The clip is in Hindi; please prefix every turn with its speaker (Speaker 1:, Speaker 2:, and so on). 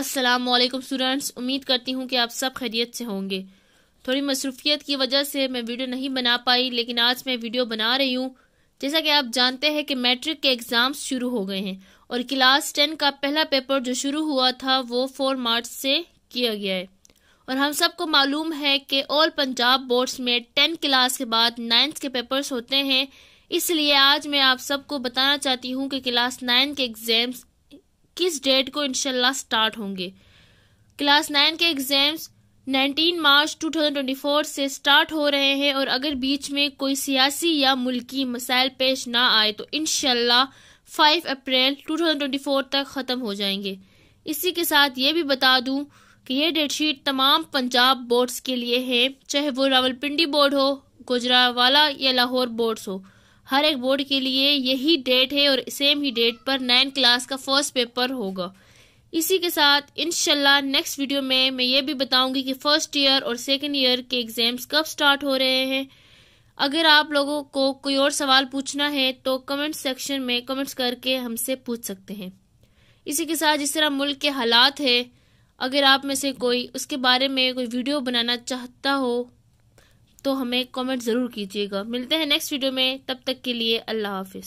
Speaker 1: अस्सलाम वालेकुम स्टूडेंट्स उम्मीद करती हूँ कि आप सब खैरियत से होंगे थोड़ी मसरूफियत की वजह से मैं वीडियो नहीं बना पाई लेकिन आज मैं वीडियो बना रही हूँ जैसा कि आप जानते हैं कि मैट्रिक के एग्ज़ाम्स शुरू हो गए हैं और क्लास टेन का पहला पेपर जो शुरू हुआ था वो फोर मार्च से किया गया है और हम सबको मालूम है कि ऑल पंजाब बोर्ड्स में टेन क्लास के बाद नाइन्थ के पेपर्स होते हैं इसलिए आज मैं आप सबको बताना चाहती हूँ कि क्लास नाइन के एग्ज़ाम्स इक्कीस डेट को इनशाला स्टार्ट होंगे क्लास नाइन के एग्ज़ाम्स 19 मार्च 2024 से स्टार्ट हो रहे हैं और अगर बीच में कोई सियासी या मुल्की मसाइल पेश ना आए तो इन 5 अप्रैल 2024 तक ख़त्म हो जाएंगे इसी के साथ ये भी बता दूं कि यह डेटशीट तमाम पंजाब बोर्ड्स के लिए है चाहे वो रावलपिंडी बोर्ड हो गुजरावाला या लाहौर बोर्ड्स हो हर एक बोर्ड के लिए यही डेट है और सेम ही डेट पर नाइन क्लास का फर्स्ट पेपर होगा इसी के साथ इनशाला नेक्स्ट वीडियो में मैं ये भी बताऊंगी कि फर्स्ट ईयर और सेकेंड ईयर के एग्ज़ाम्स कब स्टार्ट हो रहे हैं अगर आप लोगों को कोई और सवाल पूछना है तो कमेंट सेक्शन में कमेंट्स करके हमसे पूछ सकते हैं इसी के साथ जिस तरह मुल्क के हालात है अगर आप में से कोई उसके बारे में कोई वीडियो बनाना चाहता हो तो हमें कमेंट ज़रूर कीजिएगा मिलते हैं नेक्स्ट वीडियो में तब तक के लिए अल्लाह हाफिज़